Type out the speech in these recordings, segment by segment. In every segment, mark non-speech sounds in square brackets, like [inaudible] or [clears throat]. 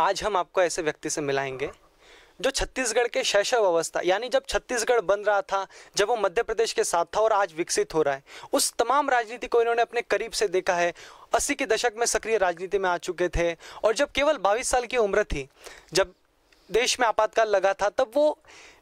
आज हम आपको ऐसे व्यक्ति से मिलाएंगे जो छत्तीसगढ़ के शैशव अवस्था यानी जब छत्तीसगढ़ बन रहा था जब वो मध्य प्रदेश के साथ था और आज विकसित हो रहा है उस तमाम राजनीति को इन्होंने अपने करीब से देखा है अस्सी के दशक में सक्रिय राजनीति में आ चुके थे और जब केवल बाईस साल की उम्र थी जब देश में आपातकाल लगा था तब वो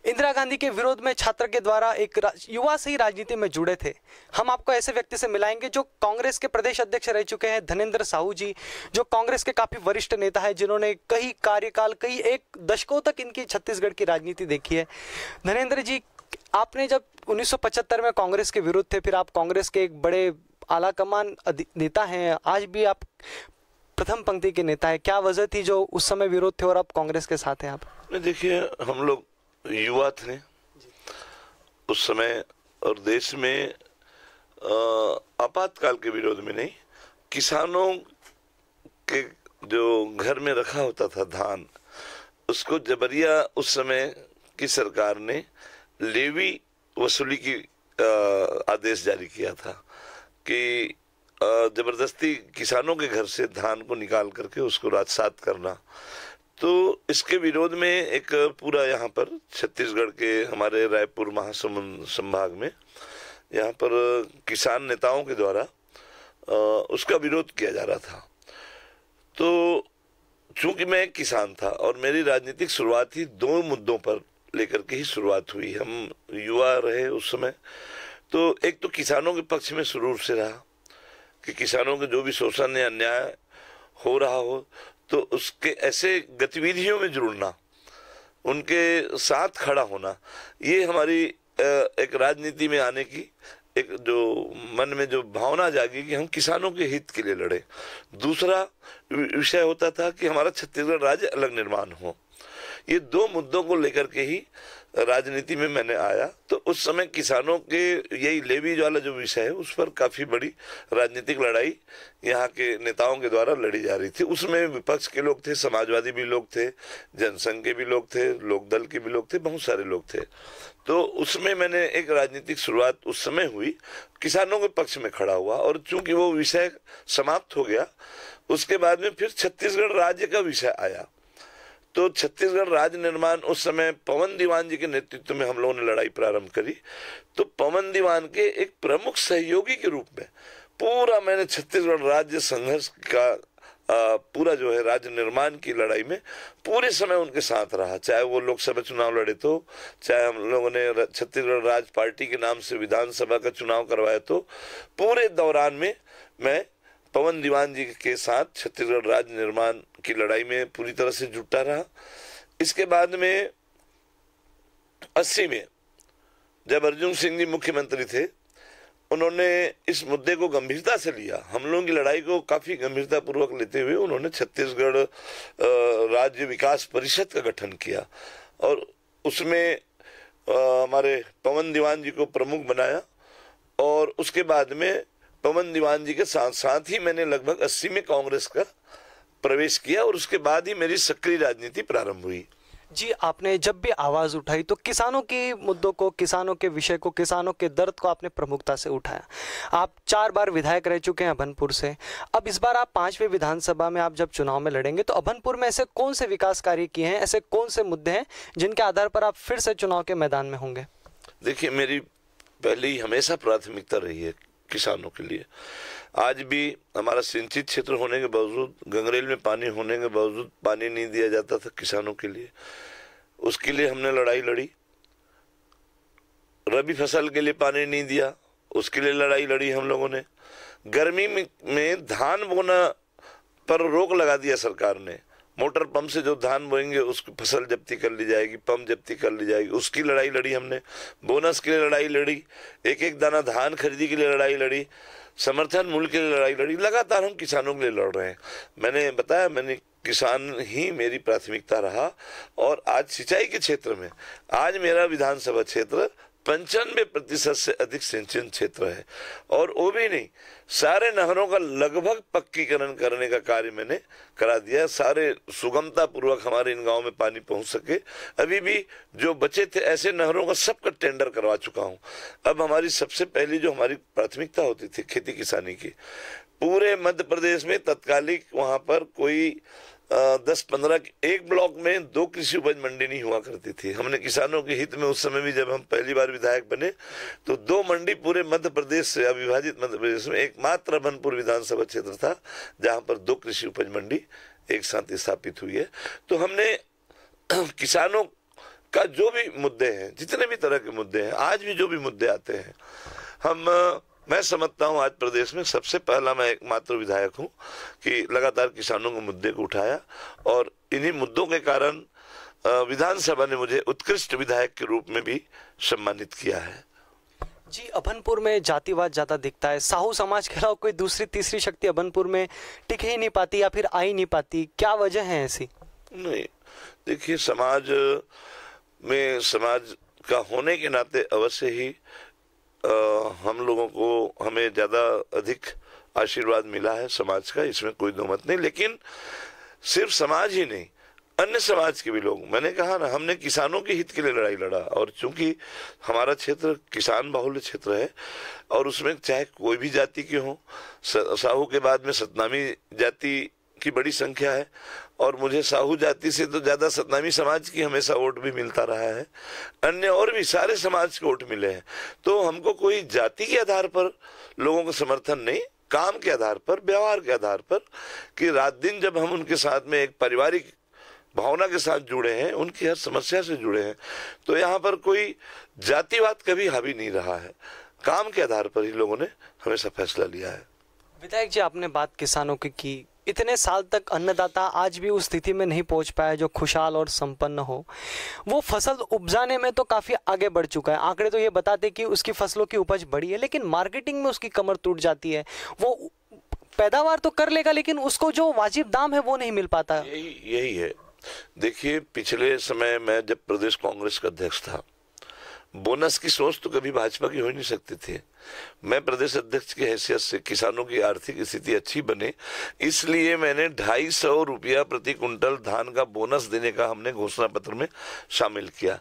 इंदिरा गांधी के विरोध में छात्र के द्वारा एक युवा से ही राजनीति में जुड़े थे हम आपको ऐसे व्यक्ति से मिलाएंगे जो कांग्रेस के प्रदेश अध्यक्ष रह चुके हैं धनेंद्र साहू जी जो कांग्रेस के काफी वरिष्ठ नेता है जिन्होंने कई कार्यकाल कई एक दशकों तक इनकी छत्तीसगढ़ की राजनीति देखी है धनेंद्र जी आपने जब 1975 में कांग्रेस के विरुद्ध थे फिर आप कांग्रेस के एक बड़े आला कमान नेता हैं आज भी आप प्रथम पंक्ति के नेता है क्या वजह थी जो उस समय विरोध थे और अब कांग्रेस के साथ है आप देखिए हम लोग युवा थे उस समय और देश में आपातकाल के विरोध में नहीं किसानों के जो घर में रखा होता था धान उसको जबरिया उस समय की सरकार ने लेवी वसूली की आदेश जारी किया था कि ज़बरदस्ती किसानों के घर से धान को निकाल करके उसको राजसात करना तो इसके विरोध में एक पूरा यहाँ पर छत्तीसगढ़ के हमारे रायपुर महासमुंद संभाग में यहाँ पर किसान नेताओं के द्वारा उसका विरोध किया जा रहा था तो चूंकि मैं एक किसान था और मेरी राजनीतिक शुरुआत ही दो मुद्दों पर लेकर के ही शुरुआत हुई हम युवा रहे उस समय तो एक तो किसानों के पक्ष में शुरू से रहा कि किसानों के जो भी शोषण या अन्याय हो रहा हो तो उसके ऐसे गतिविधियों में जुड़ना उनके साथ खड़ा होना ये हमारी एक राजनीति में आने की एक जो मन में जो भावना जागी कि हम किसानों के हित के लिए लड़े दूसरा विषय होता था कि हमारा छत्तीसगढ़ राज्य अलग निर्माण हो ये दो मुद्दों को लेकर के ही राजनीति में मैंने आया तो उस समय किसानों के यही लेवीज वाला जो विषय है उस पर काफ़ी बड़ी राजनीतिक लड़ाई यहाँ के नेताओं के द्वारा लड़ी जा रही थी उसमें विपक्ष के लोग थे समाजवादी भी लोग थे जनसंघ के भी लोग थे लोकदल के भी लोग थे बहुत सारे लोग थे तो उसमें मैंने एक राजनीतिक शुरुआत उस समय हुई किसानों के पक्ष में खड़ा हुआ और चूंकि वो विषय समाप्त हो गया उसके बाद में फिर छत्तीसगढ़ राज्य का विषय आया तो छत्तीसगढ़ राज्य निर्माण उस समय पवन दीवान जी के नेतृत्व में हम लोगों ने लड़ाई प्रारंभ करी तो पवन दीवान के एक प्रमुख सहयोगी के रूप में पूरा मैंने छत्तीसगढ़ राज्य संघर्ष का पूरा जो है राज्य निर्माण की लड़ाई में पूरे समय उनके साथ रहा चाहे वो लोकसभा चुनाव लड़े तो चाहे हम लोगों ने छत्तीसगढ़ राज्य पार्टी के नाम से विधानसभा का चुनाव करवाया तो पूरे दौरान में मैं पवन दीवान जी के साथ छत्तीसगढ़ राज्य निर्माण की लड़ाई में पूरी तरह से जुटा रहा इसके बाद में अस्सी में जब अर्जुन सिंह जी मुख्यमंत्री थे उन्होंने इस मुद्दे को गंभीरता से लिया हम लोगों की लड़ाई को काफ़ी गंभीरता पूर्वक लेते हुए उन्होंने छत्तीसगढ़ राज्य विकास परिषद का गठन किया और उसमें हमारे पवन दीवान जी को प्रमुख बनाया और उसके बाद में पवन दीवान जी के साथ साथ ही मैंने लगभग अस्सी में कांग्रेस का प्रवेश किया और उसके बाद ही मेरी सक्रिय राजनीति प्रारंभ हुई जी आपने जब भी आवाज़ उठाई तो किसानों के मुद्दों को किसानों के विषय को किसानों के दर्द को आपने प्रमुखता से उठाया आप चार बार विधायक रह चुके हैं अभनपुर से अब इस बार आप पाँचवें विधानसभा में आप जब चुनाव में लड़ेंगे तो अभनपुर में ऐसे कौन से विकास कार्य किए हैं ऐसे कौन से मुद्दे हैं जिनके आधार पर आप फिर से चुनाव के मैदान में होंगे देखिए मेरी पहली हमेशा प्राथमिकता रही है किसानों के लिए आज भी हमारा सिंचित क्षेत्र होने के बावजूद गंगरेल में पानी होने के बावजूद पानी नहीं दिया जाता था किसानों के लिए उसके लिए हमने लड़ाई लड़ी रबी फसल के लिए पानी नहीं दिया उसके लिए लड़ाई लड़ी हम लोगों ने गर्मी में धान बोना पर रोक लगा दिया सरकार ने मोटर पंप से जो धान बोएंगे उसकी फसल जब्ती कर ली जाएगी पंप जब्ती कर ली जाएगी उसकी लड़ाई लड़ी हमने बोनस के लिए लड़ाई लड़ी एक एक दाना धान खरीदी के लिए लड़ाई लड़ी समर्थन मूल्य के लिए लड़ाई लड़ी लगातार हम किसानों के लिए लड़ रहे हैं मैंने बताया मैंने किसान ही मेरी प्राथमिकता रहा और आज सिंचाई के क्षेत्र में आज मेरा विधानसभा क्षेत्र पंचानवे प्रतिशत से अधिक सिंचन क्षेत्र है और वो भी नहीं सारे नहरों का लगभग पक्कीकरण करने का कार्य मैंने करा दिया सारे सुगमता पूर्वक हमारे इन गांव में पानी पहुंच सके अभी भी जो बचे थे ऐसे नहरों का सबका टेंडर करवा चुका हूं अब हमारी सबसे पहली जो हमारी प्राथमिकता होती थी खेती किसानी की पूरे मध्य प्रदेश में तत्कालिक वहां पर कोई दस पंद्रह एक ब्लॉक में दो कृषि उपज मंडी नहीं हुआ करती थी हमने किसानों के हित में उस समय भी जब हम पहली बार विधायक बने तो दो मंडी पूरे मध्य प्रदेश से अविभाजित मध्य प्रदेश में एकमात्र बनपुर विधानसभा क्षेत्र था जहां पर दो कृषि उपज मंडी एक साथ स्थापित हुई है तो हमने [clears throat] किसानों का जो भी मुद्दे हैं जितने भी तरह के मुद्दे हैं आज भी जो भी मुद्दे आते हैं हम मैं समझता हूं आज प्रदेश में सबसे पहला मैं एकमात्र विधायक हूं कि लगातार किसानों के मुद्दे को उठाया और इन्हीं मुद्दों के कारण विधानसभा ने मुझे उत्कृष्ट विधायक के रूप में भी सम्मानित किया है जी अभनपुर में जातिवाद ज़्यादा दिखता है साहू समाज के अलावा कोई दूसरी तीसरी शक्ति अभनपुर में टिक ही नहीं पाती या फिर आ ही नहीं पाती क्या वजह है ऐसी नहीं देखिए समाज में समाज का होने के नाते अवश्य ही आ, हम लोगों को हमें ज़्यादा अधिक आशीर्वाद मिला है समाज का इसमें कोई दो मत नहीं लेकिन सिर्फ समाज ही नहीं अन्य समाज के भी लोग मैंने कहा ना हमने किसानों के हित के लिए लड़ाई लड़ा और चूंकि हमारा क्षेत्र किसान बाहुल्य क्षेत्र है और उसमें चाहे कोई भी जाति के हों साहू के बाद में सतनामी जाति की बड़ी संख्या है और मुझे साहू जाति से तो ज़्यादा सतनामी समाज की हमेशा वोट भी मिलता रहा है अन्य और भी सारे समाज के वोट मिले हैं तो हमको कोई जाति के आधार पर लोगों का समर्थन नहीं काम के आधार पर व्यवहार के आधार पर कि रात दिन जब हम उनके साथ में एक पारिवारिक भावना के साथ जुड़े हैं उनकी हर समस्या से जुड़े हैं तो यहाँ पर कोई जातिवाद कभी हावी नहीं रहा है काम के आधार पर ही लोगों ने हमेशा फैसला लिया है विधायक जी आपने बात किसानों की इतने साल तक अन्नदाता आज भी उस स्थिति में नहीं पहुंच पाया जो खुशहाल और संपन्न हो वो फसल उपजाने में तो काफ़ी आगे बढ़ चुका है आंकड़े तो ये बताते कि उसकी फसलों की उपज बढ़ी है लेकिन मार्केटिंग में उसकी कमर टूट जाती है वो पैदावार तो कर लेगा लेकिन उसको जो वाजिब दाम है वो नहीं मिल पाता यही यही है देखिए पिछले समय में जब प्रदेश कांग्रेस का अध्यक्ष था बोनस की सोच तो कभी भाजपा की हो ही नहीं सकती थी मैं प्रदेश अध्यक्ष की हैसियत से किसानों की आर्थिक स्थिति अच्छी बने इसलिए मैंने ढाई सौ रुपया प्रति कुंटल धान का बोनस देने का हमने घोषणा पत्र में शामिल किया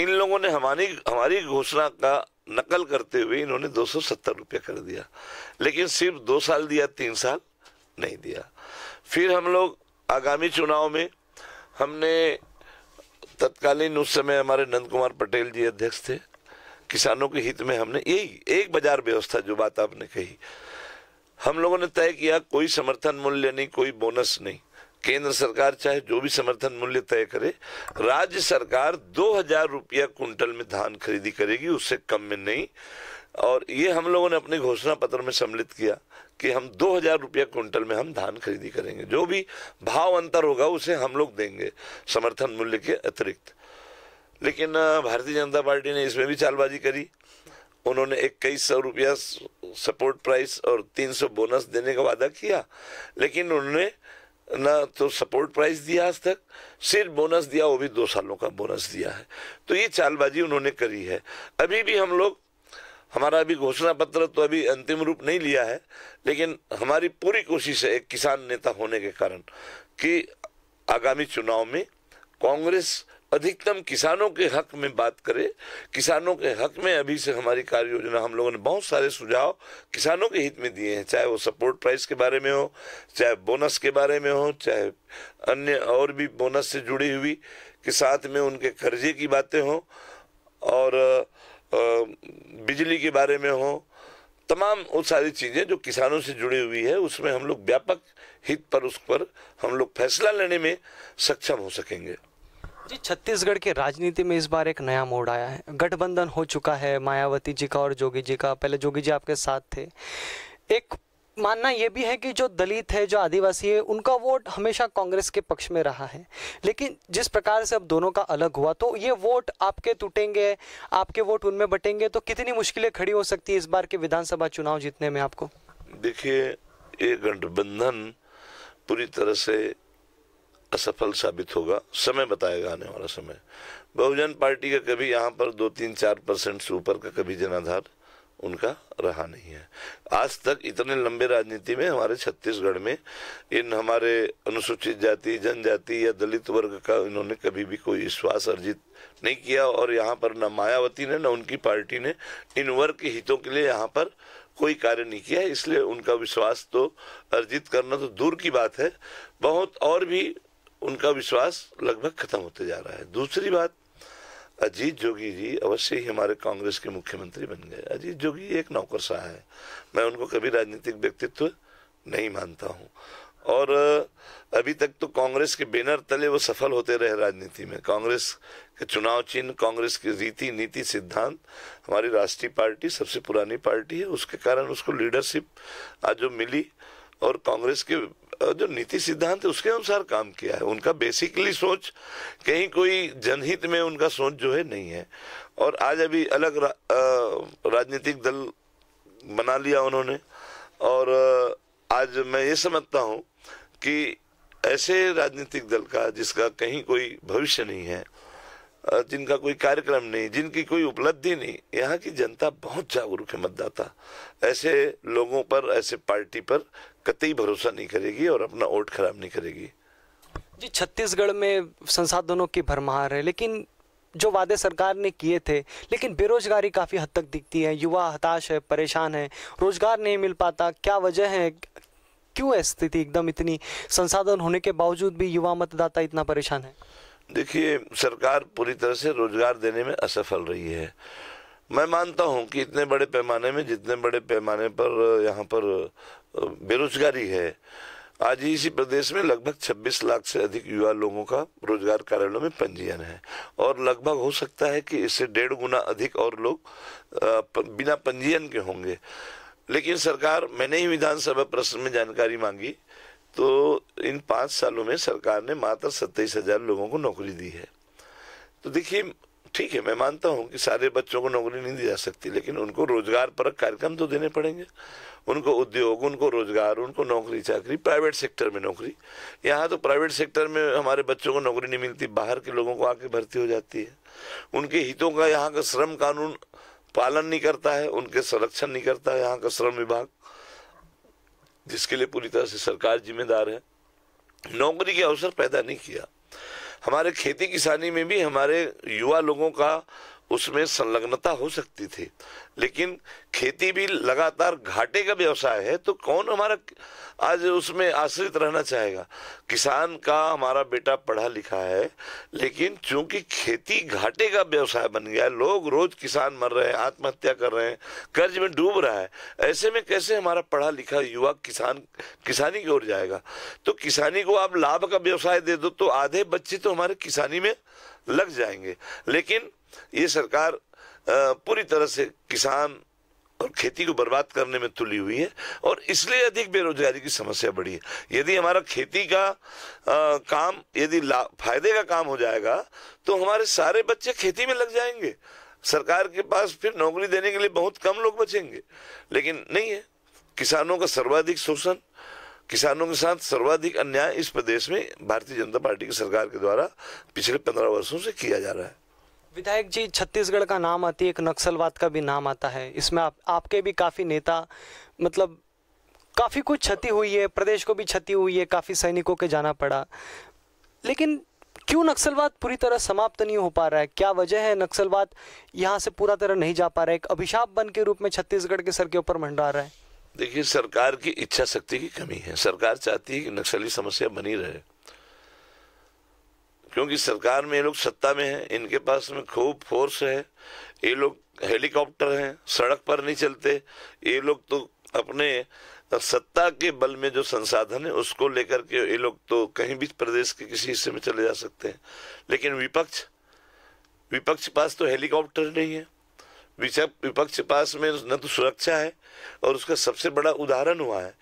इन लोगों ने हमारी हमारी घोषणा का नकल करते हुए इन्होंने दो सौ सत्तर रुपया कर दिया लेकिन सिर्फ दो साल दिया तीन साल नहीं दिया फिर हम लोग आगामी चुनाव में हमने तत्कालीन उस समय हमारे नंद कुमार पटेल जी अध्यक्ष थे किसानों के हित में हमने यही एक बाजार व्यवस्था जो बात आपने कही हम लोगों ने तय किया कोई समर्थन मूल्य नहीं कोई बोनस नहीं केंद्र सरकार चाहे जो भी समर्थन मूल्य तय करे राज्य सरकार दो हजार रुपया कुंटल में धान खरीदी करेगी उससे कम में नहीं और ये हम लोगों ने अपने घोषणा पत्र में सम्मिलित किया कि हम दो हजार रुपया कुंटल में हम धान खरीदी करेंगे जो भी भाव अंतर होगा उसे हम लोग देंगे समर्थन मूल्य के अतिरिक्त लेकिन भारतीय जनता पार्टी ने इसमें भी चालबाजी करी उन्होंने इक्कीस सौ रुपया सपोर्ट प्राइस और तीन सौ बोनस देने का वादा किया लेकिन उन्होंने ना तो सपोर्ट प्राइस दिया आज तक सिर्फ बोनस दिया वो भी दो सालों का बोनस दिया है तो ये चालबाजी उन्होंने करी है अभी भी हम लोग हमारा अभी घोषणा पत्र तो अभी अंतिम रूप नहीं लिया है लेकिन हमारी पूरी कोशिश है एक किसान नेता होने के कारण कि आगामी चुनाव में कांग्रेस अधिकतम किसानों के हक में बात करें किसानों के हक में अभी से हमारी कार्य योजना हम लोगों ने बहुत सारे सुझाव किसानों के हित में दिए हैं चाहे वो सपोर्ट प्राइस के बारे में हो चाहे बोनस के बारे में हो चाहे अन्य और भी बोनस से जुड़ी हुई के साथ में उनके कर्जे की बातें हों और बिजली के बारे में हो तमाम वो सारी चीज़ें जो किसानों से जुड़ी हुई है उसमें हम लोग व्यापक हित पर उस पर हम लोग फैसला लेने में सक्षम हो सकेंगे जी छत्तीसगढ़ के राजनीति में इस बार एक नया मोड़ आया है गठबंधन हो चुका है मायावती जी का और जोगी जी का पहले जोगी जी आपके साथ थे एक मानना यह भी है कि जो दलित है जो आदिवासी है उनका वोट हमेशा कांग्रेस के पक्ष में रहा है लेकिन जिस प्रकार से अब दोनों का अलग हुआ तो ये वोट आपके टूटेंगे आपके वोट उनमें बटेंगे तो कितनी मुश्किलें खड़ी हो सकती है इस बार के विधानसभा चुनाव जीतने में आपको देखिए ये गठबंधन पूरी तरह से असफल साबित होगा समय बताएगा आने वाला समय बहुजन पार्टी का कभी यहाँ पर दो तीन चार परसेंट से ऊपर का कभी जनाधार उनका रहा नहीं है आज तक इतने लंबे राजनीति में हमारे छत्तीसगढ़ में इन हमारे अनुसूचित जाति जनजाति या दलित वर्ग का इन्होंने कभी भी कोई विश्वास अर्जित नहीं किया और यहाँ पर न मायावती ने न उनकी पार्टी ने इन वर्ग के हितों के लिए यहाँ पर कोई कार्य नहीं किया इसलिए उनका विश्वास तो अर्जित करना तो दूर की बात है बहुत और भी उनका विश्वास लगभग खत्म होते जा रहा है दूसरी बात अजीत जोगी जी अवश्य ही हमारे कांग्रेस के मुख्यमंत्री बन गए अजीत जोगी एक नौकरशाह है मैं उनको कभी राजनीतिक व्यक्तित्व नहीं मानता हूँ और अभी तक तो कांग्रेस के बैनर तले वो सफल होते रहे राजनीति में कांग्रेस के चुनाव चिन्ह कांग्रेस की रीति नीति सिद्धांत हमारी राष्ट्रीय पार्टी सबसे पुरानी पार्टी है उसके कारण उसको लीडरशिप आज जो मिली और कांग्रेस के जो नीति सिद्धांत है उसके अनुसार काम किया है उनका बेसिकली सोच कहीं कोई जनहित में उनका सोच जो है नहीं है और आज अभी अलग रा, राजनीतिक दल बना लिया उन्होंने और आज मैं ये समझता हूँ कि ऐसे राजनीतिक दल का जिसका कहीं कोई भविष्य नहीं है जिनका कोई कार्यक्रम नहीं जिनकी कोई उपलब्धि नहीं यहाँ की जनता बहुत जागरूक है मतदाता ऐसे लोगों पर ऐसे पार्टी पर कतई भरोसा नहीं करेगी और अपना वोट खराब नहीं करेगी जी छत्तीसगढ़ में संसाधनों की भरमार है लेकिन जो वादे सरकार ने किए थे लेकिन बेरोजगारी काफ़ी हद तक दिखती है युवा हताश है परेशान है रोजगार नहीं मिल पाता क्या वजह है क्यों है स्थिति एकदम इतनी संसाधन होने के बावजूद भी युवा मतदाता इतना परेशान है देखिए सरकार पूरी तरह से रोजगार देने में असफल रही है मैं मानता हूं कि इतने बड़े पैमाने में जितने बड़े पैमाने पर यहाँ पर बेरोजगारी है आज इसी प्रदेश में लगभग 26 लाख से अधिक युवा लोगों का रोजगार कार्यालयों में पंजीयन है और लगभग हो सकता है कि इससे डेढ़ गुना अधिक और लोग बिना पंजीयन के होंगे लेकिन सरकार मैंने ही विधानसभा प्रश्न में जानकारी मांगी तो इन पाँच सालों में सरकार ने मात्र सत्ताईस हजार लोगों को नौकरी दी है तो देखिए ठीक है मैं मानता हूँ कि सारे बच्चों को नौकरी नहीं दी जा सकती लेकिन उनको रोजगार परक कार्यक्रम तो देने पड़ेंगे उनको उद्योग उनको रोजगार उनको नौकरी चाकरी प्राइवेट सेक्टर में नौकरी यहाँ तो प्राइवेट सेक्टर में हमारे बच्चों को नौकरी नहीं मिलती बाहर के लोगों को आके भर्ती हो जाती है उनके हितों का यहाँ का श्रम कानून पालन नहीं करता है उनके संरक्षण नहीं करता है यहाँ का श्रम विभाग जिसके लिए पूरी तरह से सरकार जिम्मेदार है नौकरी के अवसर पैदा नहीं किया हमारे खेती किसानी में भी हमारे युवा लोगों का उसमें संलग्नता हो सकती थी लेकिन खेती भी लगातार घाटे का व्यवसाय है तो कौन हमारा आज उसमें आश्रित रहना चाहेगा किसान का हमारा बेटा पढ़ा लिखा है लेकिन चूंकि खेती घाटे का व्यवसाय बन गया है लोग रोज किसान मर रहे हैं आत्महत्या कर रहे हैं कर्ज में डूब रहा है ऐसे में कैसे हमारा पढ़ा लिखा युवा किसान किसानी की ओर जाएगा तो किसानी को आप लाभ का व्यवसाय दे दो तो आधे बच्चे तो हमारे किसानी में लग जाएंगे लेकिन ये सरकार पूरी तरह से किसान और खेती को बर्बाद करने में तुली हुई है और इसलिए अधिक बेरोजगारी की समस्या बढ़ी है यदि हमारा खेती का आ, काम यदि फायदे का काम हो जाएगा तो हमारे सारे बच्चे खेती में लग जाएंगे सरकार के पास फिर नौकरी देने के लिए बहुत कम लोग बचेंगे लेकिन नहीं है किसानों का सर्वाधिक शोषण किसानों के साथ सर्वाधिक अन्याय इस प्रदेश में भारतीय जनता पार्टी की सरकार के द्वारा पिछले पंद्रह वर्षों से किया जा रहा है विधायक जी छत्तीसगढ़ का नाम आती है एक नक्सलवाद का भी नाम आता है इसमें आप आपके भी काफ़ी नेता मतलब काफ़ी कुछ क्षति हुई है प्रदेश को भी क्षति हुई है काफ़ी सैनिकों के जाना पड़ा लेकिन क्यों नक्सलवाद पूरी तरह समाप्त नहीं हो पा रहा है क्या वजह है नक्सलवाद यहाँ से पूरा तरह नहीं जा पा रहा है एक अभिशाप बन के रूप में छत्तीसगढ़ के सर के ऊपर मंडरा रहा है देखिए सरकार की इच्छा शक्ति की कमी है सरकार चाहती है कि नक्सली समस्या बनी रहे क्योंकि सरकार में ये लोग सत्ता में हैं इनके पास में खूब फोर्स है ये लोग हेलीकॉप्टर हैं सड़क पर नहीं चलते ये लोग तो अपने सत्ता के बल में जो संसाधन है उसको लेकर के ये लोग तो कहीं भी प्रदेश के किसी हिस्से में चले जा सकते हैं लेकिन विपक्ष विपक्ष पास तो हेलीकॉप्टर नहीं है विपक्ष पास में न तो सुरक्षा है और उसका सबसे बड़ा उदाहरण हुआ है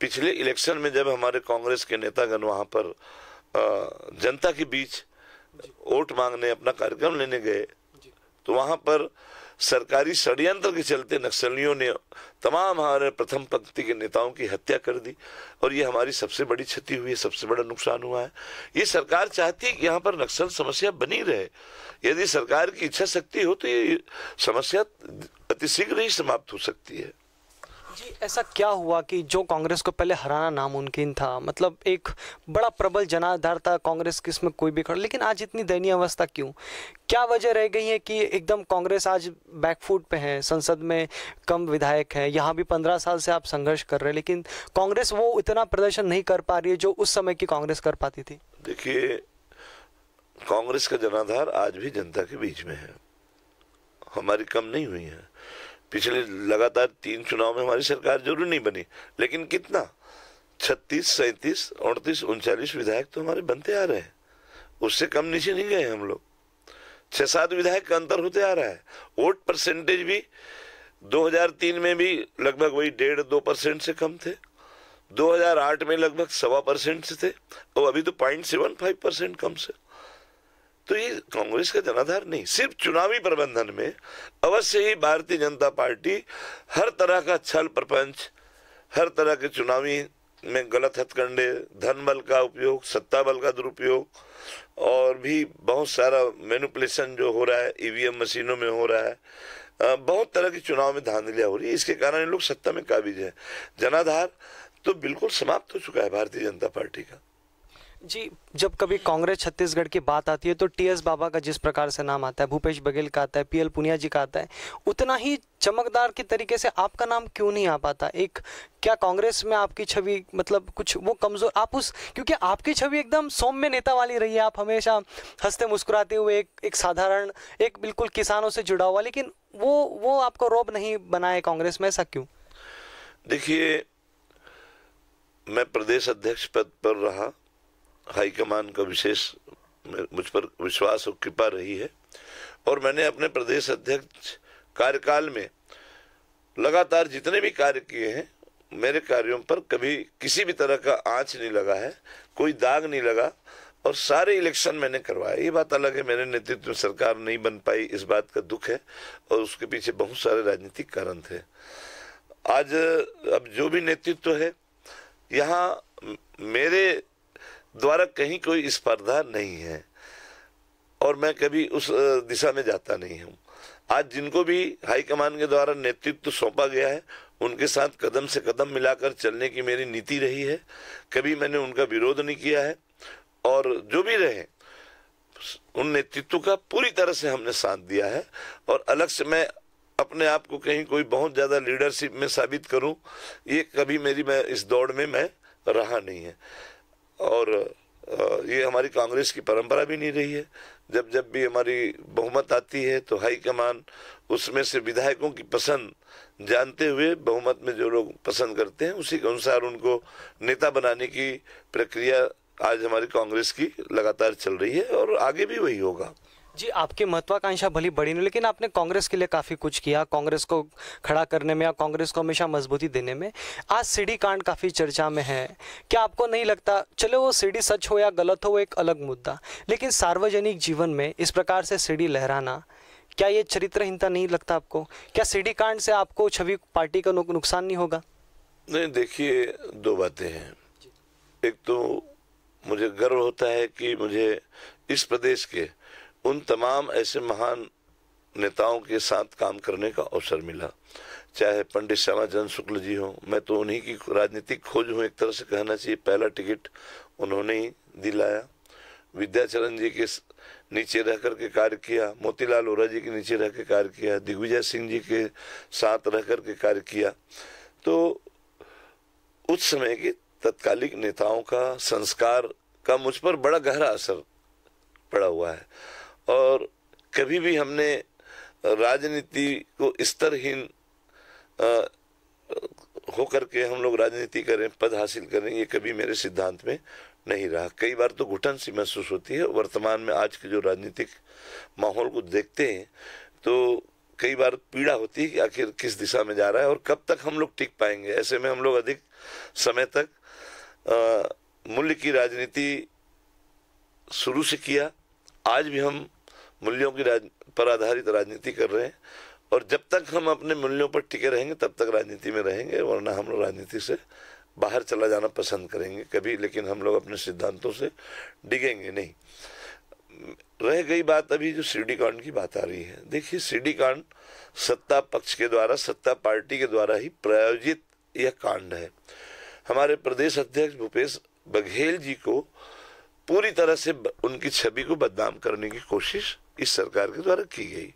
पिछले इलेक्शन में जब हमारे कांग्रेस के नेतागण वहाँ पर जनता के बीच वोट मांगने अपना कार्यक्रम लेने गए तो वहाँ पर सरकारी षड्यंत्र के चलते नक्सलियों ने तमाम हमारे प्रथम पंक्ति के नेताओं की हत्या कर दी और ये हमारी सबसे बड़ी क्षति हुई है सबसे बड़ा नुकसान हुआ है ये सरकार चाहती है कि यहाँ पर नक्सल समस्या बनी रहे यदि सरकार की इच्छा शक्ति हो तो ये समस्या अतिशीघ्र ही समाप्त हो सकती है जी ऐसा क्या हुआ कि जो कांग्रेस को पहले हराना नामुमकिन था मतलब एक बड़ा प्रबल जनाधार था कांग्रेस की कोई भी खड़ा लेकिन आज इतनी दयनीय अवस्था क्यों क्या वजह रह गई है कि एकदम कांग्रेस आज बैकफुट पे है संसद में कम विधायक हैं यहाँ भी पंद्रह साल से आप संघर्ष कर रहे हैं लेकिन कांग्रेस वो इतना प्रदर्शन नहीं कर पा रही है जो उस समय की कांग्रेस कर पाती थी देखिए कांग्रेस का जनाधार आज भी जनता के बीच में है हमारी कम नहीं हुई है पिछले लगातार तीन चुनाव में हमारी सरकार जरूर नहीं बनी लेकिन कितना छत्तीस सैंतीस अड़तीस उनचालीस विधायक तो हमारे बनते आ रहे हैं उससे कम नीचे नहीं गए हम लोग छह सात विधायक का अंतर होते आ रहा है वोट परसेंटेज भी 2003 में भी लगभग वही डेढ़ दो परसेंट से कम थे 2008 में लगभग सवा परसेंट से थे और अभी तो पॉइंट सेवन फाइव परसेंट कम से तो ये कांग्रेस का जनाधार नहीं सिर्फ चुनावी प्रबंधन में अवश्य ही भारतीय जनता पार्टी हर तरह का छल प्रपंच हर तरह के चुनावी में गलत हथकंडे धन बल का उपयोग सत्ता बल का दुरुपयोग और भी बहुत सारा मेनुपलेशन जो हो रहा है ईवीएम e मशीनों में हो रहा है बहुत तरह की चुनाव में धांधलियाँ हो रही है इसके कारण लोग सत्ता में काबिज हैं जनाधार तो बिल्कुल समाप्त हो चुका है भारतीय जनता पार्टी का जी जब कभी कांग्रेस छत्तीसगढ़ की बात आती है तो टीएस बाबा का जिस प्रकार से नाम आता है भूपेश बघेल का आता है पीएल पुनिया जी का आता है उतना ही चमकदार के तरीके से आपका नाम क्यों नहीं आ पाता एक क्या कांग्रेस में आपकी छवि मतलब कुछ वो कमज़ोर आप उस क्योंकि आपकी छवि एकदम सौम्य नेता वाली रही है आप हमेशा हंसते मुस्कुराते हुए एक, एक साधारण एक बिल्कुल किसानों से जुड़ा हुआ लेकिन वो वो आपको रोब नहीं बनाए कांग्रेस में ऐसा क्यों देखिए मैं प्रदेश अध्यक्ष पद पर रहा हाईकमान का विशेष मुझ पर विश्वास और कृपा रही है और मैंने अपने प्रदेश अध्यक्ष कार्यकाल में लगातार जितने भी कार्य किए हैं मेरे कार्यों पर कभी किसी भी तरह का आँच नहीं लगा है कोई दाग नहीं लगा और सारे इलेक्शन मैंने करवाए ये बात अलग है मेरे नेतृत्व में सरकार नहीं बन पाई इस बात का दुख है और उसके पीछे बहुत सारे राजनीतिक कारण थे आज अब जो भी नेतृत्व है यहाँ मेरे द्वारा कहीं कोई स्पर्धा नहीं है और मैं कभी उस दिशा में जाता नहीं हूँ आज जिनको भी हाईकमान के द्वारा नेतृत्व सौंपा गया है उनके साथ कदम से कदम मिलाकर चलने की मेरी नीति रही है कभी मैंने उनका विरोध नहीं किया है और जो भी रहे उन नेतृत्व का पूरी तरह से हमने साथ दिया है और अलग से मैं अपने आप को कहीं कोई बहुत ज़्यादा लीडरशिप में साबित करूं ये कभी मेरी मैं इस दौड़ में मैं रहा नहीं है और ये हमारी कांग्रेस की परंपरा भी नहीं रही है जब जब भी हमारी बहुमत आती है तो हाईकमान उसमें से विधायकों की पसंद जानते हुए बहुमत में जो लोग पसंद करते हैं उसी के अनुसार उनको नेता बनाने की प्रक्रिया आज हमारी कांग्रेस की लगातार चल रही है और आगे भी वही होगा जी आपकी महत्वाकांक्षा भली बड़ी नहीं लेकिन आपने कांग्रेस के लिए काफ़ी कुछ किया कांग्रेस को खड़ा करने में या कांग्रेस को हमेशा मजबूती देने में आज सीडी कांड काफ़ी चर्चा में है क्या आपको नहीं लगता चलो वो सीडी सच हो या गलत हो वो एक अलग मुद्दा लेकिन सार्वजनिक जीवन में इस प्रकार से सीढ़ी लहराना क्या ये चरित्रहीनता नहीं लगता आपको क्या सीढ़ी कांड से आपको छवि पार्टी का नुकसान नहीं होगा नहीं देखिए दो बातें हैं एक तो मुझे गर्व होता है कि मुझे इस प्रदेश के उन तमाम ऐसे महान नेताओं के साथ काम करने का अवसर मिला चाहे पंडित श्यामा चंद शुक्ल जी हों मैं तो उन्हीं की राजनीतिक खोज हूँ एक तरह से कहना चाहिए पहला टिकट उन्होंने ही दिलाया विद्याचरण जी के नीचे रह कर के कार्य किया मोतीलाल वोरा जी के नीचे रह कर कार्य किया दिग्विजय सिंह जी के साथ रह कर के कार्य किया तो उस समय के तत्कालिक नेताओं का संस्कार का मुझ पर बड़ा गहरा असर पड़ा हुआ है और कभी भी हमने राजनीति को स्तरहीन होकर के हम लोग राजनीति करें पद हासिल करें ये कभी मेरे सिद्धांत में नहीं रहा कई बार तो घुटन सी महसूस होती है वर्तमान में आज के जो राजनीतिक माहौल को देखते हैं तो कई बार पीड़ा होती है कि आखिर किस दिशा में जा रहा है और कब तक हम लोग टिक पाएंगे ऐसे में हम लोग अधिक समय तक मूल्य की राजनीति शुरू से किया आज भी हम मूल्यों की राज, पर आधारित राजनीति कर रहे हैं और जब तक हम अपने मूल्यों पर टिके रहेंगे तब तक राजनीति में रहेंगे वरना हम लोग राजनीति से बाहर चला जाना पसंद करेंगे कभी लेकिन हम लोग अपने सिद्धांतों से डिगेंगे नहीं रह गई बात अभी जो सीडी कांड की बात आ रही है देखिए सीडी कांड सत्ता पक्ष के द्वारा सत्ता पार्टी के द्वारा ही प्रायोजित यह कांड है हमारे प्रदेश अध्यक्ष भूपेश बघेल जी को पूरी तरह से उनकी छवि को बदनाम करने की कोशिश इस सरकार के द्वारा की गई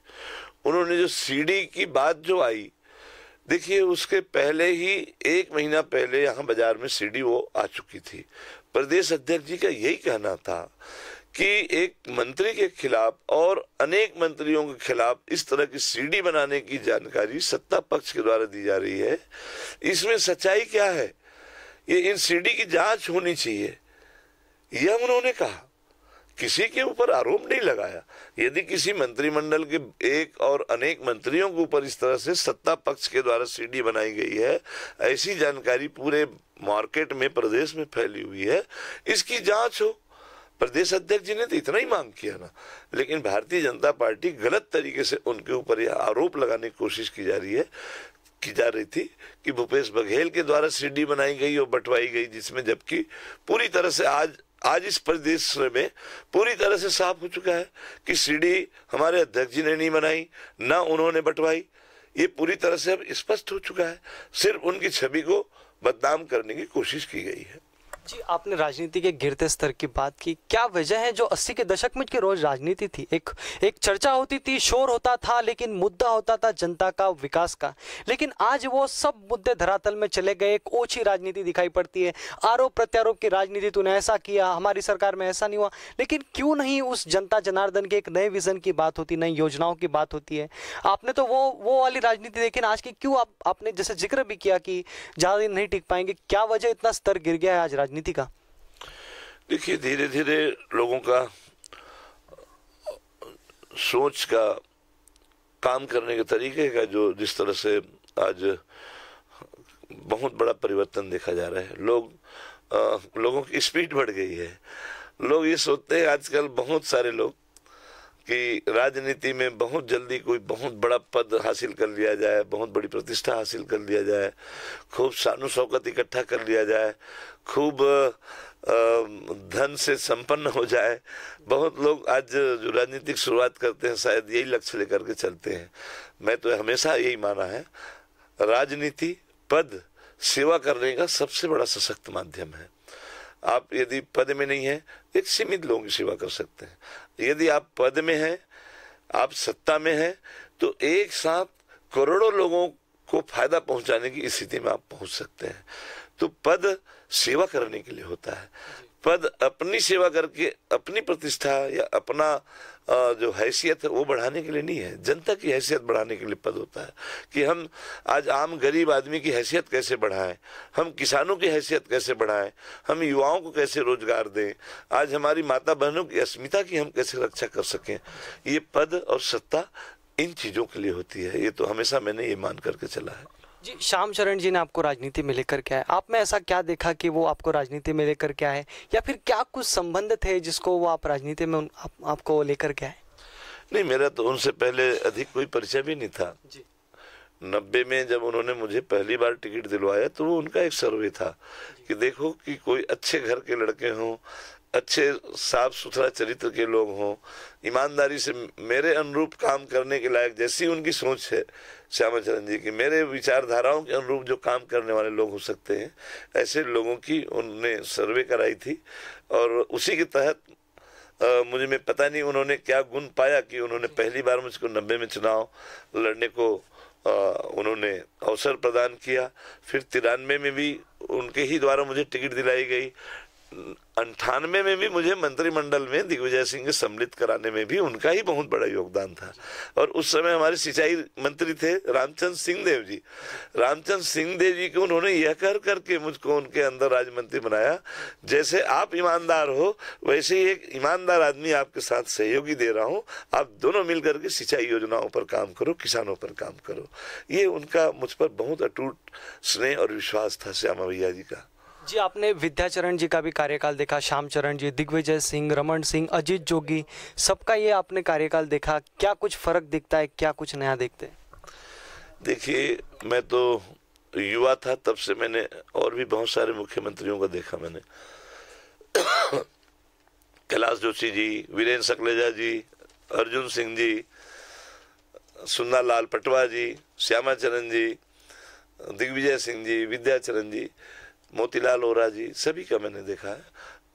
उन्होंने जो सीडी की बात जो आई देखिए उसके पहले ही एक महीना पहले यहाँ बाजार में सीडी वो आ चुकी थी प्रदेश अध्यक्ष जी का यही कहना था कि एक मंत्री के खिलाफ और अनेक मंत्रियों के खिलाफ इस तरह की सीडी बनाने की जानकारी सत्ता पक्ष के द्वारा दी जा रही है इसमें सच्चाई क्या है ये इन सीडी की जांच होनी चाहिए यह उन्होंने कहा किसी के ऊपर आरोप नहीं लगाया यदि किसी मंत्रिमंडल के एक और अनेक मंत्रियों के ऊपर इस तरह से सत्ता पक्ष के द्वारा सीडी बनाई गई है ऐसी जानकारी पूरे मार्केट में प्रदेश में फैली हुई है इसकी जांच हो प्रदेश अध्यक्ष जी ने तो इतना ही मांग किया ना लेकिन भारतीय जनता पार्टी गलत तरीके से उनके ऊपर यह आरोप लगाने की कोशिश की जा रही है की जा रही थी कि भूपेश बघेल के द्वारा सीडी बनाई गई और बंटवाई गई जिसमें जबकि पूरी तरह से आज आज इस प्रदेश में पूरी तरह से साफ हो चुका है कि सीढ़ी हमारे अध्यक्ष जी ने नहीं बनाई ना उन्होंने बंटवाई ये पूरी तरह से अब स्पष्ट हो चुका है सिर्फ उनकी छवि को बदनाम करने की कोशिश की गई है जी आपने राजनीति के गिरते स्तर की बात की क्या वजह है जो 80 के दशक में के रोज राजनीति थी एक एक चर्चा होती थी शोर होता था लेकिन मुद्दा होता था जनता का विकास का लेकिन आज वो सब मुद्दे धरातल में चले गए एक ओछी राजनीति दिखाई पड़ती है आरोप प्रत्यारोप की राजनीति तूने ऐसा किया हमारी सरकार में ऐसा नहीं हुआ लेकिन क्यों नहीं उस जनता जनार्दन के एक नए विजन की बात होती नई योजनाओं की बात होती है आपने तो वो वो वाली राजनीति देखी ना आज की क्यों आपने जैसे जिक्र भी किया कि ज़्यादा दिन नहीं टिक पाएंगे क्या वजह इतना स्तर गिर गया है आज राजनीति राजनीति का देखिए धीरे धीरे लोगों का सोच का काम करने के तरीके का जो जिस तरह से आज बहुत बड़ा परिवर्तन देखा जा रहा है लोग आ, लोगों की स्पीड बढ़ गई है लोग ये सोचते हैं आजकल बहुत सारे लोग कि राजनीति में बहुत जल्दी कोई बहुत बड़ा पद हासिल कर लिया जाए बहुत बड़ी प्रतिष्ठा हासिल कर लिया जाए खूब शानु शौकत इकट्ठा कर लिया जाए खूब धन से संपन्न हो जाए बहुत लोग आज जो राजनीतिक शुरुआत करते हैं शायद यही लक्ष्य लेकर के चलते हैं मैं तो हमेशा यही माना है राजनीति पद सेवा करने का सबसे बड़ा सशक्त माध्यम है आप यदि पद में नहीं है एक सीमित लोगों की सेवा कर सकते हैं यदि आप पद में हैं आप सत्ता में हैं तो एक साथ करोड़ों लोगों को फायदा पहुंचाने की स्थिति में आप पहुंच सकते हैं तो पद सेवा करने के लिए होता है पद अपनी सेवा करके अपनी प्रतिष्ठा या अपना जो हैसियत है वो बढ़ाने के लिए नहीं है जनता की हैसियत बढ़ाने के लिए पद होता है कि हम आज आम गरीब आदमी की हैसियत कैसे बढ़ाएं हम किसानों की हैसियत कैसे बढ़ाएं हम युवाओं को कैसे रोजगार दें आज हमारी माता बहनों की अस्मिता की हम कैसे रक्षा कर सकें ये पद और सत्ता इन चीज़ों के लिए होती है ये तो हमेशा मैंने ये मान करके चला है जी श्याम शरण जी ने आपको राजनीति में लेकर क्या है आप में ऐसा क्या देखा कि वो आपको राजनीति में लेकर क्या है या फिर क्या कुछ संबंध थे जिसको वो आप राजनीति में आप, आपको लेकर क्या है नहीं मेरा तो उनसे पहले अधिक कोई परिचय भी नहीं था जी नब्बे में जब उन्होंने मुझे पहली बार टिकट दिलवाया तो वो उनका एक सर्वे था कि देखो कि कोई अच्छे घर के लड़के हों अच्छे साफ सुथरा चरित्र के लोग हों ईमानदारी से मेरे अनुरूप काम करने के लायक जैसी उनकी सोच है श्यामा चरण जी की मेरे विचारधाराओं के अनुरूप जो काम करने वाले लोग हो सकते हैं ऐसे लोगों की उनने सर्वे कराई थी और उसी के तहत आ, मुझे में पता नहीं उन्होंने क्या गुण पाया कि उन्होंने पहली बार मुझको नब्बे में चुनाव लड़ने को आ, उन्होंने अवसर प्रदान किया फिर तिरानवे में भी उनके ही द्वारा मुझे टिकट दिलाई गई अंठानवे में भी मुझे मंत्रिमंडल में दिग्विजय सिंह सम्मिलित कराने में भी उनका ही बहुत बड़ा योगदान था और उस समय हमारे सिंचाई मंत्री थे रामचंद्र सिंहदेव जी रामचंद्र देव जी को उन्होंने यह कर करके मुझको उनके अंदर राज्य मंत्री बनाया जैसे आप ईमानदार हो वैसे ही एक ईमानदार आदमी आपके साथ सहयोगी दे रहा हूँ आप दोनों मिल करके सिंचाई योजनाओं पर काम करो किसानों पर काम करो ये उनका मुझ पर बहुत अटूट स्नेह और विश्वास था श्यामा भैया जी का जी आपने विद्याचरण जी का भी कार्यकाल देखा श्याम चरण जी दिग्विजय सिंह रमन सिंह अजीत जोगी सबका ये आपने कार्यकाल देखा क्या कुछ फर्क दिखता है क्या कुछ नया देखते हैं देखिए मैं तो युवा था तब से मैंने और भी बहुत सारे मुख्यमंत्रियों का देखा मैंने कैलाश जोशी जी वीरेंद्र सकलेजा जी अर्जुन सिंह जी सुन्ना लाल पटवा जी श्यामाचरण जी दिग्विजय सिंह जी विद्याचरण जी मोतीलाल ओरा जी सभी का मैंने देखा है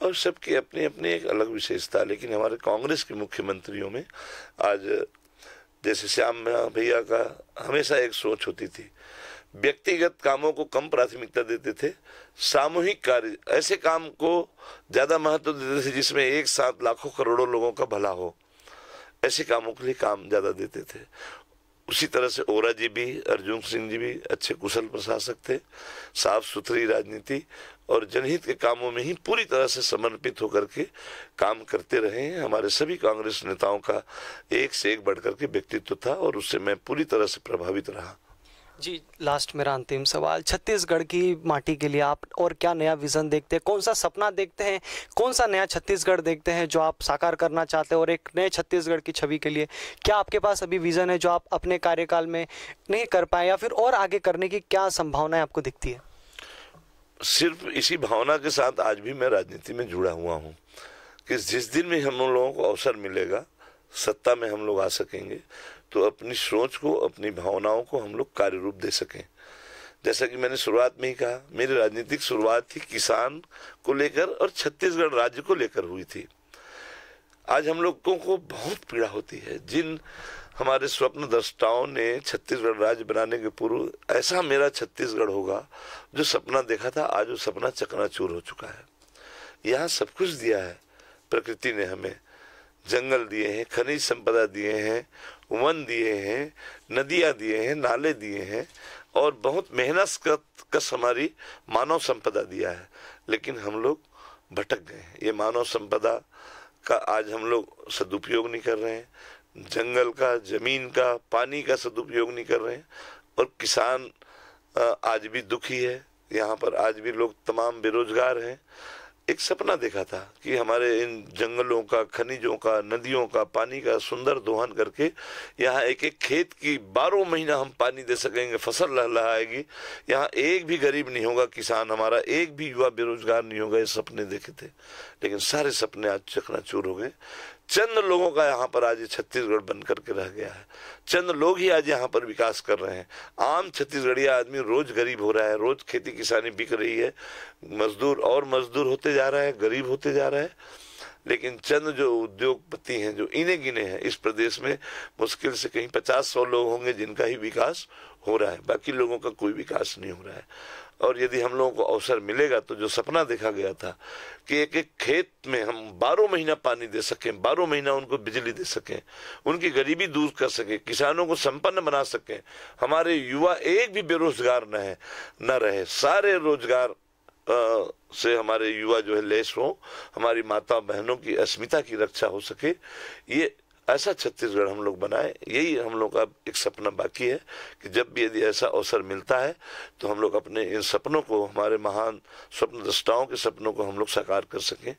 और सबकी अपनी अपनी एक अलग विशेषता लेकिन हमारे कांग्रेस के मुख्यमंत्रियों में आज जैसे श्याम भैया का हमेशा एक सोच होती थी व्यक्तिगत कामों को कम प्राथमिकता देते थे सामूहिक कार्य ऐसे काम को ज़्यादा महत्व देते थे जिसमें एक साथ लाखों करोड़ों लोगों का भला हो ऐसे कामों के लिए काम ज़्यादा देते थे उसी तरह से ओरा जी भी अर्जुन सिंह जी भी अच्छे कुशल प्रशासक थे साफ सुथरी राजनीति और जनहित के कामों में ही पूरी तरह से समर्पित होकर के काम करते रहे हैं हमारे सभी कांग्रेस नेताओं का एक से एक बढ़कर के व्यक्तित्व था और उससे मैं पूरी तरह से प्रभावित रहा जी लास्ट मेरा अंतिम सवाल छत्तीसगढ़ की माटी के लिए आप और क्या नया विजन देखते हैं कौन सा सपना देखते हैं कौन सा नया छत्तीसगढ़ देखते हैं जो आप साकार करना चाहते हैं और एक नए छत्तीसगढ़ की छवि के लिए क्या आपके पास अभी विजन है जो आप अपने कार्यकाल में नहीं कर पाए या फिर और आगे करने की क्या संभावनाएं आपको दिखती है सिर्फ इसी भावना के साथ आज भी मैं राजनीति में जुड़ा हुआ हूँ कि जिस दिन भी हम लोगों को अवसर मिलेगा सत्ता में हम लोग आ सकेंगे तो अपनी सोच को अपनी भावनाओं को हम लोग कार्य रूप दे सकें जैसा कि मैंने शुरुआत में ही कहा मेरी राजनीतिक शुरुआत ही किसान को लेकर और छत्तीसगढ़ राज्य को लेकर हुई थी आज हम लोगों को बहुत पीड़ा होती है जिन हमारे स्वप्न दृष्टाओं ने छत्तीसगढ़ राज्य बनाने के पूर्व ऐसा मेरा छत्तीसगढ़ होगा जो सपना देखा था आज वो सपना चकनाचूर हो चुका है यहाँ सब कुछ दिया है प्रकृति ने हमें जंगल दिए हैं खनिज संपदा दिए हैं वन दिए हैं नदियाँ दिए हैं नाले दिए हैं और बहुत मेहनत कस हमारी मानव संपदा दिया है लेकिन हम लोग भटक गए ये मानव संपदा का आज हम लोग सदुपयोग नहीं कर रहे हैं जंगल का जमीन का पानी का सदुपयोग नहीं कर रहे हैं और किसान आज भी दुखी है यहाँ पर आज भी लोग तमाम बेरोजगार हैं एक सपना देखा था कि हमारे इन जंगलों का खनिजों का नदियों का पानी का सुंदर दोहन करके यहाँ एक एक खेत की बारह महीना हम पानी दे सकेंगे फसल लहलहाएगी यहाँ एक भी गरीब नहीं होगा किसान हमारा एक भी युवा बेरोजगार नहीं होगा ये सपने देखे थे लेकिन सारे सपने आज चकनाचूर हो गए चंद लोगों का यहाँ पर आज छत्तीसगढ़ बन करके रह गया है चंद लोग ही आज यहाँ पर विकास कर रहे हैं आम छत्तीसगढ़िया आदमी रोज गरीब हो रहा है रोज खेती किसानी बिक रही है मजदूर और मजदूर होते जा रहे हैं गरीब होते जा रहे हैं लेकिन चंद जो उद्योगपति हैं जो इन्हें गिने हैं इस प्रदेश में मुश्किल से कहीं पचास सौ लोग होंगे जिनका ही विकास हो रहा है बाकी लोगों का कोई विकास नहीं हो रहा है और यदि हम लोगों को अवसर मिलेगा तो जो सपना देखा गया था कि एक एक खेत में हम बारह महीना पानी दे सकें बारह महीना उनको बिजली दे सकें उनकी गरीबी दूर कर सकें किसानों को संपन्न बना सकें हमारे युवा एक भी बेरोजगार न है न रहे सारे रोजगार आ, से हमारे युवा जो है लेस हो हमारी माता बहनों की अस्मिता की रक्षा हो सके ये ऐसा छत्तीसगढ़ हम लोग बनाए यही हम लोग का एक सपना बाकी है कि जब भी यदि ऐसा अवसर मिलता है तो हम लोग अपने इन सपनों को हमारे महान स्वप्न दृष्टाओं के सपनों को हम लोग साकार कर सकें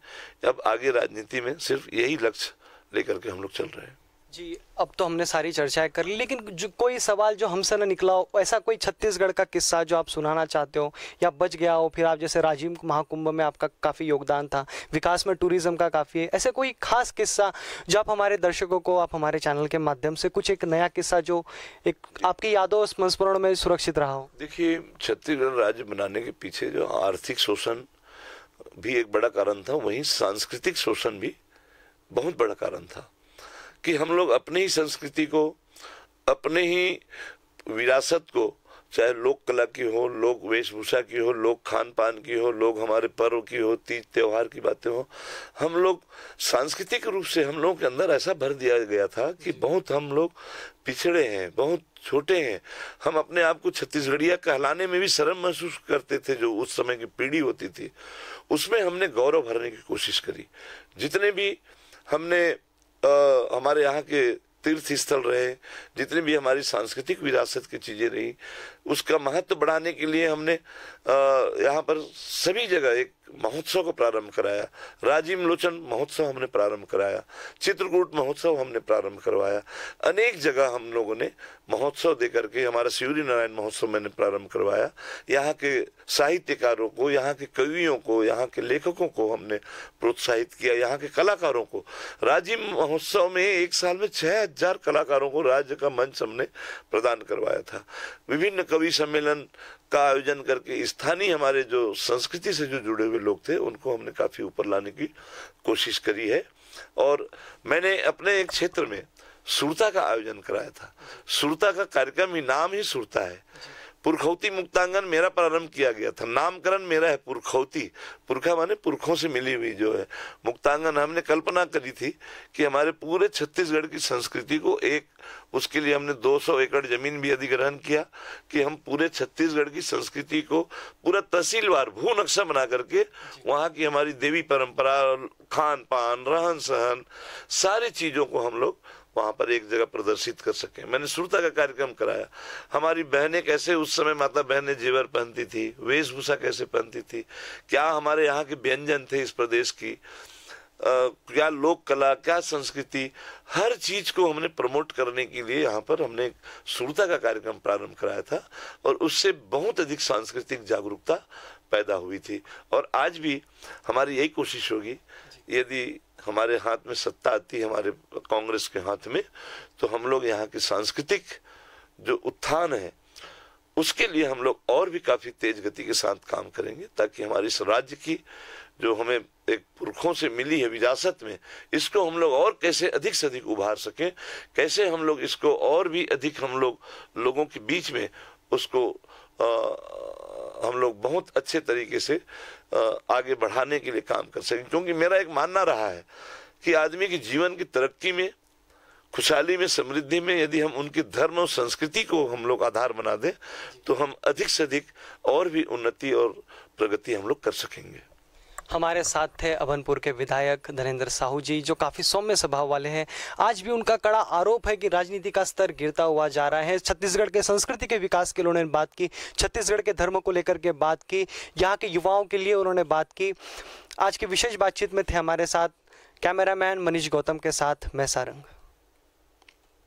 अब आगे राजनीति में सिर्फ यही लक्ष्य लेकर के हम लोग चल रहे हैं जी अब तो हमने सारी चर्चाएं कर ली लेकिन जो कोई सवाल जो हमसे ना निकला हो ऐसा कोई छत्तीसगढ़ का किस्सा जो आप सुनाना चाहते हो या बच गया हो फिर आप जैसे राजीव महाकुंभ में आपका काफ़ी योगदान था विकास में टूरिज्म का काफ़ी है ऐसे कोई खास किस्सा जो आप हमारे दर्शकों को आप हमारे चैनल के माध्यम से कुछ एक नया किस्सा जो एक आपकी यादों संस्मरण में सुरक्षित रहा हो देखिए छत्तीसगढ़ राज्य बनाने के पीछे जो आर्थिक शोषण भी एक बड़ा कारण था वहीं सांस्कृतिक शोषण भी बहुत बड़ा कारण था कि हम लोग अपने ही संस्कृति को अपने ही विरासत को चाहे लोक कला की हो लोक वेशभूषा की हो लोक खान पान की हो लोग हमारे पर्व की हो तीज त्यौहार की बातें हो हम लोग सांस्कृतिक रूप से हम लोगों के अंदर ऐसा भर दिया गया था कि बहुत हम लोग पिछड़े हैं बहुत छोटे हैं हम अपने आप को छत्तीसगढ़िया कहलाने में भी शर्म महसूस करते थे जो उस समय की पीढ़ी होती थी उसमें हमने गौरव भरने की कोशिश करी जितने भी हमने आ, हमारे यहाँ के तीर्थ स्थल रहे जितने भी हमारी सांस्कृतिक विरासत की चीजें रही उसका महत्व बढ़ाने के लिए हमने यहाँ पर सभी जगह एक महोत्सव को प्रारंभ कराया राजीव लोचन महोत्सव हमने प्रारंभ कराया चित्रकूट महोत्सव हमने प्रारंभ करवाया अनेक जगह हम लोगों ने महोत्सव दे करके हमारा सूर्य नारायण महोत्सव मैंने प्रारंभ करवाया यहाँ के साहित्यकारों को यहाँ के कवियों को यहाँ के लेखकों को हमने प्रोत्साहित किया यहाँ के कलाकारों को राजीव महोत्सव में एक साल में छः हजार कलाकारों को राज्य का मंच हमने प्रदान करवाया था विभिन्न कवि सम्मेलन का आयोजन करके स्थानीय हमारे जो संस्कृति से जो जुड़े हुए लोग थे उनको हमने काफ़ी ऊपर लाने की कोशिश करी है और मैंने अपने एक क्षेत्र में सुरता का आयोजन कराया था सुरता का कार्यक्रम ही नाम ही सुरता है पुरखौती मुक्तांगन मेरा प्रारंभ किया गया था नामकरण मेरा है पुरखौती पुरखा माने पुरखों से मिली हुई जो है मुक्तांगन हमने कल्पना करी थी कि हमारे पूरे छत्तीसगढ़ की संस्कृति को एक उसके लिए हमने 200 एकड़ जमीन भी अधिग्रहण किया कि हम पूरे छत्तीसगढ़ की संस्कृति को पूरा तहसीलवार भू नक्शा बना करके वहाँ की हमारी देवी परंपरा खान पान रहन सहन सारी चीजों को हम लोग वहाँ पर एक जगह प्रदर्शित कर सके मैंने सुरता का कार्यक्रम कराया हमारी बहनें कैसे उस समय माता बहनें जेवर पहनती थी वेशभूषा कैसे पहनती थी क्या हमारे यहाँ के व्यंजन थे इस प्रदेश की क्या लोक कला क्या संस्कृति हर चीज को हमने प्रमोट करने के लिए यहाँ पर हमने सुरता का कार्यक्रम प्रारंभ कराया था और उससे बहुत अधिक सांस्कृतिक जागरूकता पैदा हुई थी और आज भी हमारी यही कोशिश होगी यदि हमारे हाथ में सत्ता आती है हमारे कांग्रेस के हाथ में तो हम लोग यहाँ की सांस्कृतिक जो उत्थान है उसके लिए हम लोग और भी काफ़ी तेज गति के साथ काम करेंगे ताकि हमारे इस राज्य की जो हमें एक पुरखों से मिली है विरासत में इसको हम लोग और कैसे अधिक से अधिक उभार सकें कैसे हम लोग इसको और भी अधिक हम लोग लोगों के बीच में उसको आ, हम लोग बहुत अच्छे तरीके से आगे बढ़ाने के लिए काम कर सकें क्योंकि मेरा एक मानना रहा है कि आदमी के जीवन की तरक्की में खुशहाली में समृद्धि में यदि हम उनके धर्म और संस्कृति को हम लोग आधार बना दें तो हम अधिक से अधिक और भी उन्नति और प्रगति हम लोग कर सकेंगे हमारे साथ थे अभनपुर के विधायक धनेंद्र साहू जी जो काफ़ी सौम्य स्वभाव वाले हैं आज भी उनका कड़ा आरोप है कि राजनीति का स्तर गिरता हुआ जा रहा है छत्तीसगढ़ के संस्कृति के विकास के लिए उन्होंने बात की छत्तीसगढ़ के धर्म को लेकर के बात की यहाँ के युवाओं के लिए उन्होंने बात की आज की विशेष बातचीत में थे हमारे साथ कैमरामैन मनीष गौतम के साथ मैं सारंग